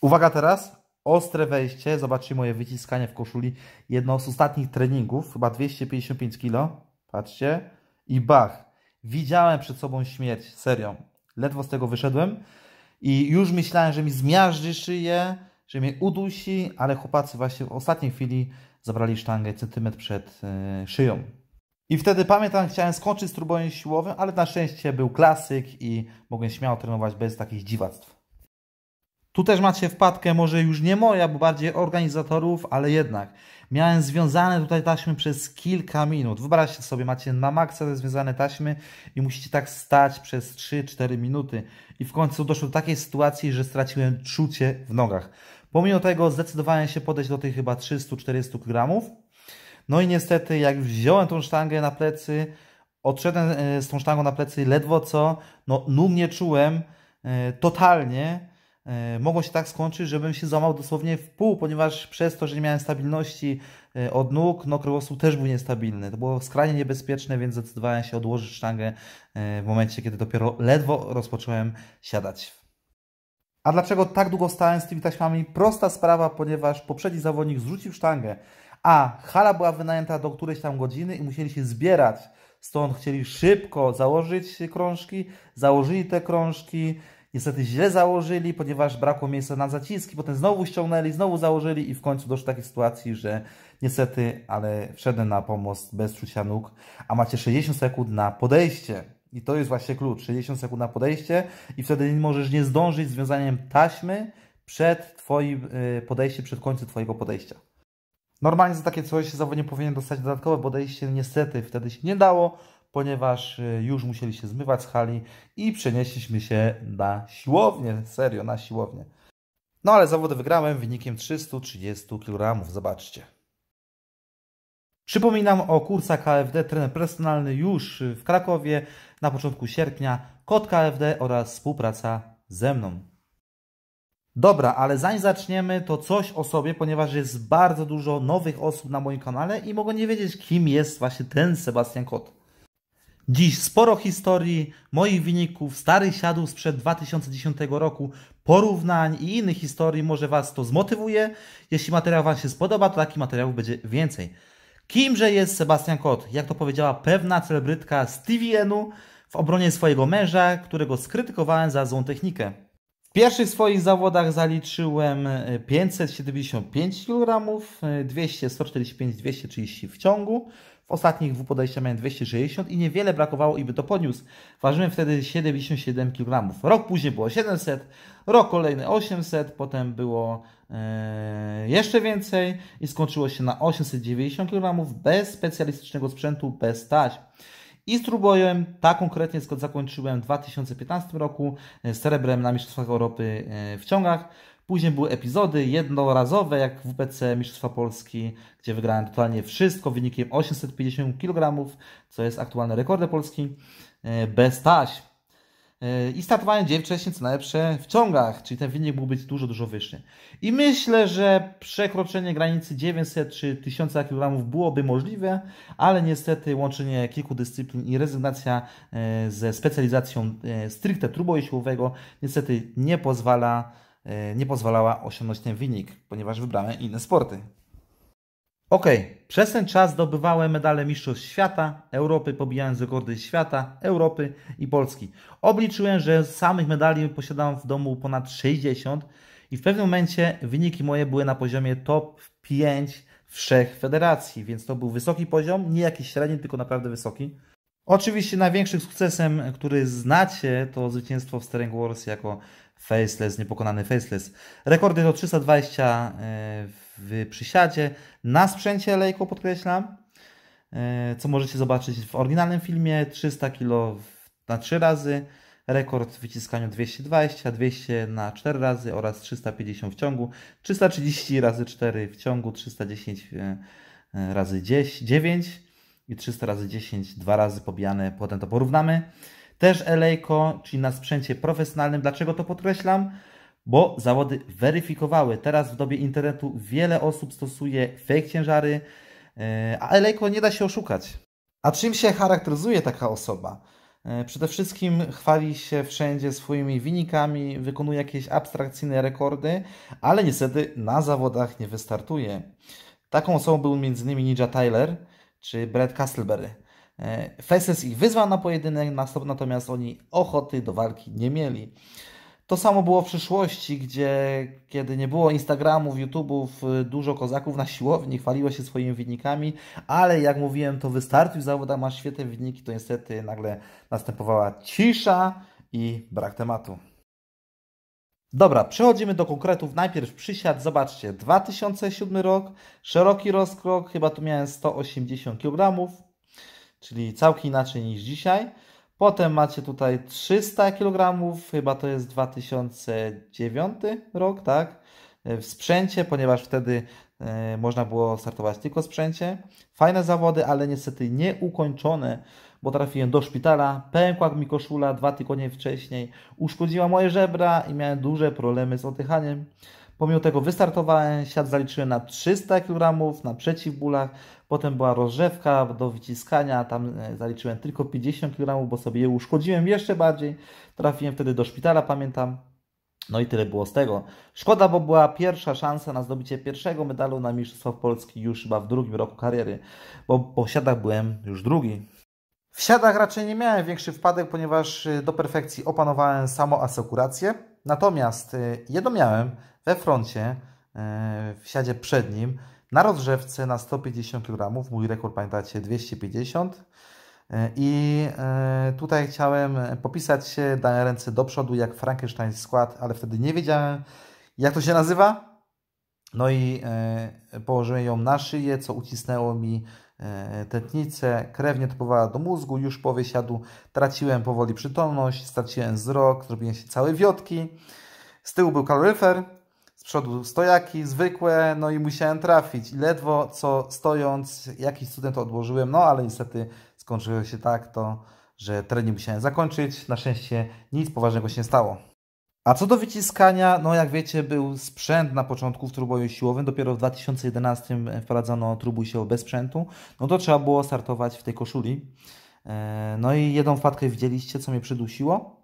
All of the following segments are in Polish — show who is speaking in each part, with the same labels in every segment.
Speaker 1: Uwaga teraz, ostre wejście, zobaczcie moje wyciskanie w koszuli, jedno z ostatnich treningów, chyba 255 kg, patrzcie, i bach, widziałem przed sobą śmierć, serio, ledwo z tego wyszedłem i już myślałem, że mi zmiażdży szyję, że mnie udusi, ale chłopacy właśnie w ostatniej chwili zabrali sztangę centymetr przed yy, szyją. I wtedy pamiętam, chciałem skończyć z trubojem siłowym, ale na szczęście był klasyk i mogłem śmiało trenować bez takich dziwactw. Tu też macie wpadkę, może już nie moja, bo bardziej organizatorów, ale jednak. Miałem związane tutaj taśmy przez kilka minut. Wyobraźcie sobie, macie na maksa te związane taśmy i musicie tak stać przez 3-4 minuty. I w końcu doszło do takiej sytuacji, że straciłem czucie w nogach. Pomimo tego zdecydowałem się podejść do tych chyba 300-400 kg. No i niestety, jak wziąłem tą sztangę na plecy, odszedłem e, z tą sztangą na plecy ledwo co, no num nie czułem e, totalnie E, mogło się tak skończyć, żebym się złamał dosłownie w pół, ponieważ przez to, że nie miałem stabilności e, od nóg, no kręgosłup też był niestabilny. To było skrajnie niebezpieczne, więc zdecydowałem się odłożyć sztangę e, w momencie, kiedy dopiero ledwo rozpocząłem siadać. A dlaczego tak długo stałem z tymi taśmami? Prosta sprawa, ponieważ poprzedni zawodnik zrzucił sztangę, a hala była wynajęta do którejś tam godziny i musieli się zbierać. Stąd chcieli szybko założyć krążki, założyli te krążki, niestety źle założyli, ponieważ brakło miejsca na zaciski, potem znowu ściągnęli, znowu założyli i w końcu doszło do takiej sytuacji, że niestety, ale wszedłem na pomost bez czucia nóg, a macie 60 sekund na podejście. I to jest właśnie klucz, 60 sekund na podejście i wtedy możesz nie zdążyć związaniem taśmy przed Twoim y, podejściem, przed końcem Twojego podejścia. Normalnie za takie coś zawodnik powinien dostać dodatkowe podejście, niestety wtedy się nie dało, ponieważ y, już musieli się zmywać z hali i przenieśliśmy się na siłownię, serio, na siłownię. No ale zawody wygrałem wynikiem 330 kg, zobaczcie. Przypominam o kursach KFD Trener Personalny już w Krakowie na początku sierpnia, kod KFD oraz współpraca ze mną. Dobra, ale zanim zaczniemy, to coś o sobie, ponieważ jest bardzo dużo nowych osób na moim kanale i mogą nie wiedzieć, kim jest właśnie ten Sebastian Kot. Dziś sporo historii, moich wyników, starych siadów sprzed 2010 roku, porównań i innych historii. Może Was to zmotywuje. Jeśli materiał Wam się spodoba, to takich materiałów będzie więcej. Kimże jest Sebastian Kot? Jak to powiedziała pewna celebrytka z TVN-u w obronie swojego męża, którego skrytykowałem za złą technikę. W pierwszych swoich zawodach zaliczyłem 575 kg, 200, 145, 230 w ciągu. W ostatnich dwóch podejściach miałem 260 i niewiele brakowało i by to podniósł. Ważyłem wtedy 77 kg. Rok później było 700, rok kolejny 800, potem było e, jeszcze więcej i skończyło się na 890 kg bez specjalistycznego sprzętu, bez taśm. I z trubojem, tak konkretnie zakończyłem w 2015 roku, e, z srebrem na Mistrzostwach Europy e, w ciągach. Później były epizody jednorazowe, jak WPC Mistrzostwa Polski, gdzie wygrałem totalnie wszystko wynikiem 850 kg, co jest aktualny rekord Polski, e, bez taśm. E, I startowałem dzień wcześniej, co najlepsze, w ciągach, czyli ten wynik mógł być dużo, dużo wyższy. I myślę, że przekroczenie granicy 900 czy 1000 kg byłoby możliwe, ale niestety łączenie kilku dyscyplin i rezygnacja e, ze specjalizacją stricte truboju niestety nie pozwala E, nie pozwalała osiągnąć ten wynik, ponieważ wybrałem inne sporty. Ok, przez ten czas zdobywałem medale Mistrzostw Świata, Europy, pobijając rekordy świata, Europy i Polski. Obliczyłem, że samych medali posiadam w domu ponad 60 i w pewnym momencie wyniki moje były na poziomie top 5 wszech federacji, więc to był wysoki poziom, nie jakiś średni, tylko naprawdę wysoki. Oczywiście największym sukcesem, który znacie, to zwycięstwo w Staring Wars jako Faceless, niepokonany Faceless. Rekordy to 320 e, w przysiadzie na sprzęcie lejku, podkreślam, e, co możecie zobaczyć w oryginalnym filmie, 300 kg na 3 razy, rekord w wyciskaniu 220, 200 na 4 razy oraz 350 w ciągu, 330 razy 4 w ciągu, 310 e, razy 9 i 300 razy 10 dwa razy pobijane, potem to porównamy też elejko, czyli na sprzęcie profesjonalnym. Dlaczego to podkreślam? Bo zawody weryfikowały. Teraz w dobie internetu wiele osób stosuje fake ciężary, e, a elejko nie da się oszukać. A czym się charakteryzuje taka osoba? E, przede wszystkim chwali się wszędzie swoimi wynikami, wykonuje jakieś abstrakcyjne rekordy, ale niestety na zawodach nie wystartuje. Taką osobą był m.in. Ninja Tyler czy Brad Castleberry. E, Feses ich wyzwał na pojedynek, natomiast oni ochoty do walki nie mieli. To samo było w przyszłości, gdzie kiedy nie było Instagramów, YouTube'ów, y, dużo kozaków na siłowni chwaliło się swoimi wynikami, ale jak mówiłem, to wystarczył zawoda, masz świetne wyniki, to niestety nagle następowała cisza i brak tematu. Dobra, przechodzimy do konkretów. Najpierw przysiad, zobaczcie, 2007 rok, szeroki rozkrok, chyba tu miałem 180 kg, czyli całkiem inaczej niż dzisiaj. Potem macie tutaj 300 kg, chyba to jest 2009 rok, tak? W sprzęcie, ponieważ wtedy y, można było startować tylko sprzęcie. Fajne zawody, ale niestety nieukończone, bo trafiłem do szpitala. Pękła mi koszula dwa tygodnie wcześniej, uszkodziła moje żebra i miałem duże problemy z oddychaniem. Pomimo tego wystartowałem, siat zaliczyłem na 300 kg na przeciwbólach, potem była rozrzewka do wyciskania, tam e, zaliczyłem tylko 50 kg, bo sobie je uszkodziłem jeszcze bardziej. Trafiłem wtedy do szpitala, pamiętam. No i tyle było z tego. Szkoda, bo była pierwsza szansa na zdobycie pierwszego medalu na Mistrzostwach Polski już chyba w drugim roku kariery, bo po siadach byłem już drugi. W siadach raczej nie miałem większych wpadek, ponieważ e, do perfekcji opanowałem samo asekurację. Natomiast e, jedno miałem – we froncie, e, w siadzie przednim, na rozrzewce na 150 kg. Mój rekord pamiętacie 250. E, I e, tutaj chciałem popisać się, dałem ręce do przodu jak Frankenstein skład, ale wtedy nie wiedziałem jak to się nazywa. No i położyłem ją na szyję, co ucisnęło mi tętnicę, krew topowała do mózgu, już po wysiadu traciłem powoli przytomność, straciłem wzrok, zrobiłem się całe wiotki. Z tyłu był kaloryfer, przodu stojaki zwykłe, no i musiałem trafić. I ledwo co stojąc, jakiś student to odłożyłem, no ale niestety skończyło się tak to, że trening musiałem zakończyć. Na szczęście nic poważnego się nie stało. A co do wyciskania, no jak wiecie, był sprzęt na początku w truboju siłowym, dopiero w 2011 wprowadzono trubuj siłowy bez sprzętu, no to trzeba było startować w tej koszuli. E, no i jedną wpadkę widzieliście, co mnie przydusiło,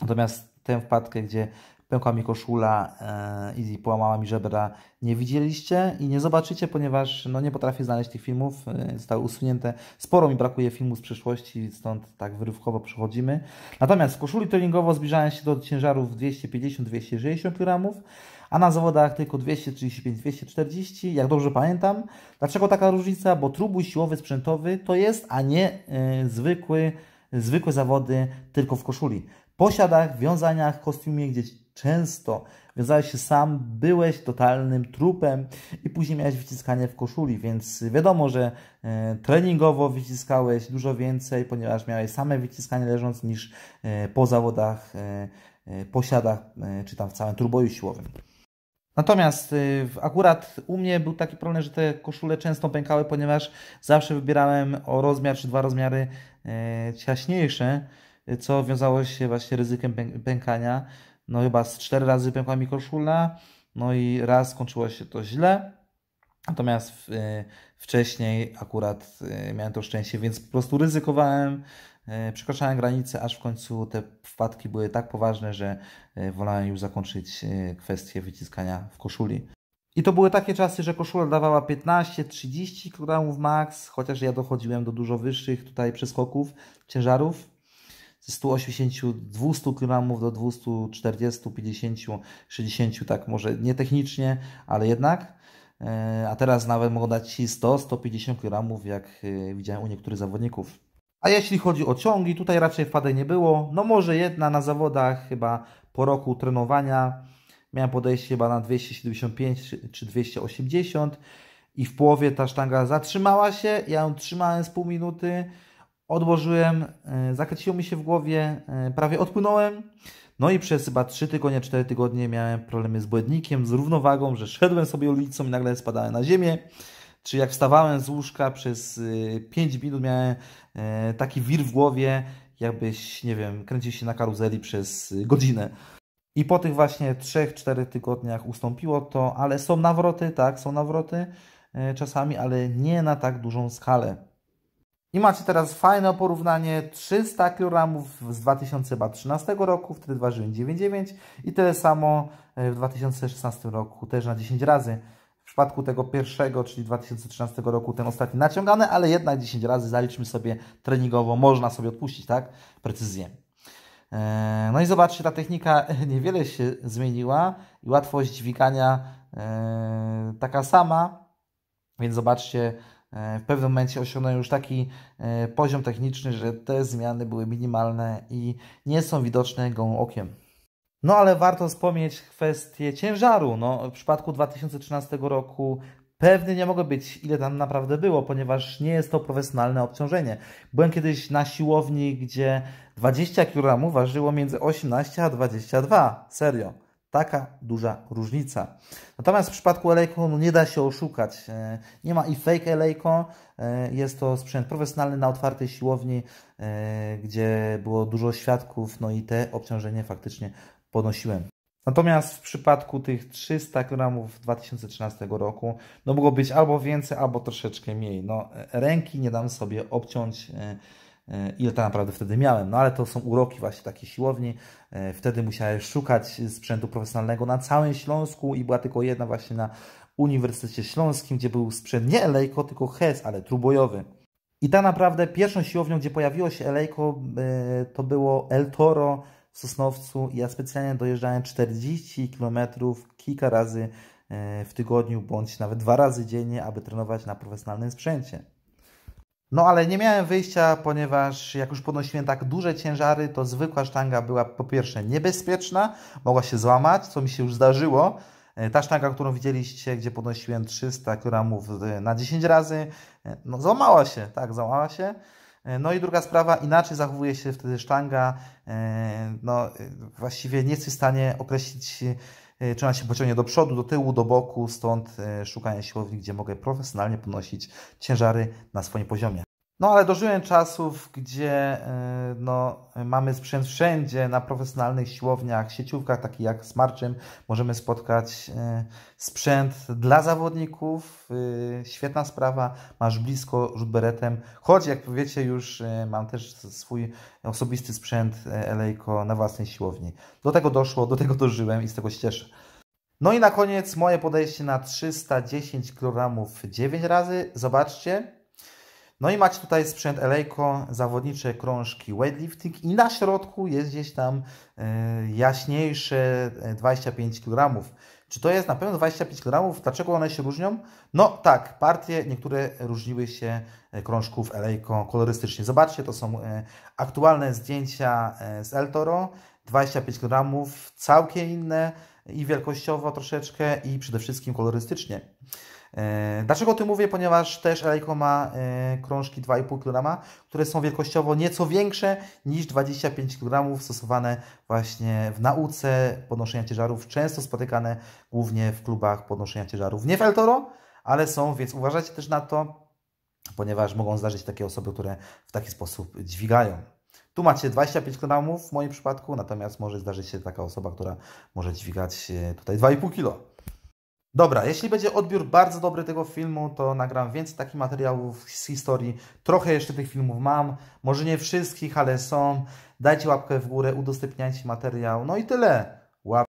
Speaker 1: natomiast tę wpadkę, gdzie pękła mi koszula e, i połamała mi żebra, nie widzieliście i nie zobaczycie, ponieważ no, nie potrafię znaleźć tych filmów, e, zostały usunięte. Sporo mi brakuje filmów z przeszłości, stąd tak wyrywkowo przechodzimy. Natomiast w koszuli treningowo zbliżałem się do ciężarów 250-260 kg, a na zawodach tylko 235-240, jak dobrze pamiętam. Dlaczego taka różnica? Bo trubuj siłowy sprzętowy to jest, a nie yy, zwykły, zwykłe zawody tylko w koszuli. Po siadach, wiązaniach, kostiumie, gdzie często. Wiązałeś się sam, byłeś totalnym trupem i później miałeś wyciskanie w koszuli, więc wiadomo, że e, treningowo wyciskałeś dużo więcej, ponieważ miałeś same wyciskanie leżąc niż e, po zawodach, e, posiadach czy tam w całym turboju siłowym. Natomiast akurat u mnie był taki problem, że te koszule często pękały, ponieważ zawsze wybierałem o rozmiar czy dwa rozmiary ciaśniejsze, co wiązało się właśnie ryzykiem pękania no chyba z cztery razy pękła mi koszula, no i raz skończyło się to źle, natomiast w, y, wcześniej akurat y, miałem to szczęście, więc po prostu ryzykowałem, y, przekraczałem granice, aż w końcu te wpadki były tak poważne, że wolałem już zakończyć kwestię wyciskania w koszuli. I to były takie czasy, że koszula dawała 15-30 kg max, chociaż ja dochodziłem do dużo wyższych tutaj przeskoków, ciężarów. 180, 200 kg do 240, 50, 60, tak może nie technicznie, ale jednak. E, a teraz nawet mogą dać Ci 100, 150 kg, jak e, widziałem u niektórych zawodników. A jeśli chodzi o ciągi, tutaj raczej wpadek nie było. No może jedna na zawodach, chyba po roku trenowania. Miałem podejście chyba na 275 czy 280 i w połowie ta sztanga zatrzymała się. Ja ją trzymałem z pół minuty odłożyłem, e, zakręciło mi się w głowie, e, prawie odpłynąłem. No i przez chyba 3 tygodnie, 4 tygodnie miałem problemy z błędnikiem, z równowagą, że szedłem sobie ulicą i nagle spadałem na ziemię. Czy jak wstawałem z łóżka przez 5 e, minut miałem taki wir w głowie, jakbyś, nie wiem, kręcił się na karuzeli przez godzinę. I po tych właśnie 3-4 tygodniach ustąpiło to, ale są nawroty, tak, są nawroty czasami, ale nie na tak dużą skalę. I macie teraz fajne porównanie 300 kg z 2013 roku, wtedy ważyłem 9,9 i tyle samo e, w 2016 roku, też na 10 razy. W przypadku tego pierwszego, czyli 2013 roku, ten ostatni naciągany, ale jednak 10 razy zaliczmy sobie treningowo, można sobie odpuścić, tak? Precyzję. E, no i zobaczcie, ta technika niewiele się zmieniła i łatwość dźwigania e, taka sama, więc zobaczcie, E, w pewnym momencie osiągnął już taki e, poziom techniczny, że te zmiany były minimalne i nie są widoczne gołym okiem. No ale warto wspomnieć kwestię ciężaru. No, w przypadku 2013 roku pewny nie mogę być, ile tam naprawdę było, ponieważ nie jest to profesjonalne obciążenie. Byłem kiedyś na siłowni, gdzie 20 kg ważyło między 18 a 22. Serio taka duża różnica. Natomiast w przypadku no nie da się oszukać. E, nie ma i fake Elejko. E, jest to sprzęt profesjonalny na otwartej siłowni, e, gdzie było dużo świadków, no i te obciążenie faktycznie ponosiłem. Natomiast w przypadku tych 300 kg 2013 roku, no mogło być albo więcej, albo troszeczkę mniej. No, ręki nie dam sobie obciąć. Yy, E, ile tak naprawdę wtedy miałem. No ale to są uroki właśnie takiej siłowni. E, wtedy musiałem szukać sprzętu profesjonalnego na całym Śląsku i była tylko jedna właśnie na Uniwersytecie Śląskim, gdzie był sprzęt nie Elejko, tylko HES, ale trubojowy. I tak naprawdę pierwszą siłownią, gdzie pojawiło się Elejko, e, to było El Toro w Sosnowcu. Ja specjalnie dojeżdżałem 40 km kilka razy w tygodniu, bądź nawet dwa razy dziennie, aby trenować na profesjonalnym sprzęcie. No ale nie miałem wyjścia, ponieważ jak już podnosiłem tak duże ciężary, to zwykła sztanga była po pierwsze niebezpieczna, mogła się złamać, co mi się już zdarzyło. E, ta sztanga, którą widzieliście, gdzie podnosiłem 300 kg e, na 10 razy, e, no złamała się, tak, złamała się. No i druga sprawa, inaczej zachowuje się wtedy sztanga. No właściwie nie jesteś w stanie określić czy e, ona się pociągnie do przodu, do tyłu, do boku, stąd e, szukanie siłowni, gdzie mogę profesjonalnie ponosić ciężary na swoim poziomie. No ale dożyłem czasów, gdzie y, no, mamy sprzęt wszędzie, na profesjonalnych siłowniach, sieciówkach takich jak Smarczym. Możemy spotkać y, sprzęt dla zawodników. Y, świetna sprawa, masz blisko rzut beretem. Choć jak powiecie już mam też swój osobisty sprzęt Elejko na własnej siłowni. Do tego doszło, do tego dożyłem i z tego się cieszę. No i na koniec moje podejście na 310 kg 9 razy. Zobaczcie, no i macie tutaj sprzęt Elejko, zawodnicze krążki weightlifting i na środku jest gdzieś tam e, jaśniejsze 25 e, kg. Czy to jest na pewno 25 kg? Dlaczego one się różnią? No tak, partie niektóre różniły się e, krążków Elejko kolorystycznie. Zobaczcie, to są aktualne zdjęcia z El Toro. 25 kg, całkiem inne i wielkościowo troszeczkę i przede wszystkim kolorystycznie. E, dlaczego o tym mówię? Ponieważ też Eleiko ma e, krążki 2,5 kg, które są wielkościowo nieco większe niż 25 kg stosowane właśnie w nauce podnoszenia ciężarów, często spotykane głównie w klubach podnoszenia ciężarów. Nie w El Toro, ale są, więc uważajcie też na to, ponieważ mogą zdarzyć takie osoby, które w taki sposób dźwigają. Tu macie 25 kg w moim przypadku, natomiast może zdarzyć się taka osoba, która może dźwigać e, tutaj 2,5 kg. Dobra, jeśli będzie odbiór bardzo dobry tego filmu, to nagram więcej takich materiałów z historii. Trochę jeszcze tych filmów mam, może nie wszystkich, ale są. Dajcie łapkę w górę, udostępniajcie materiał. No i tyle.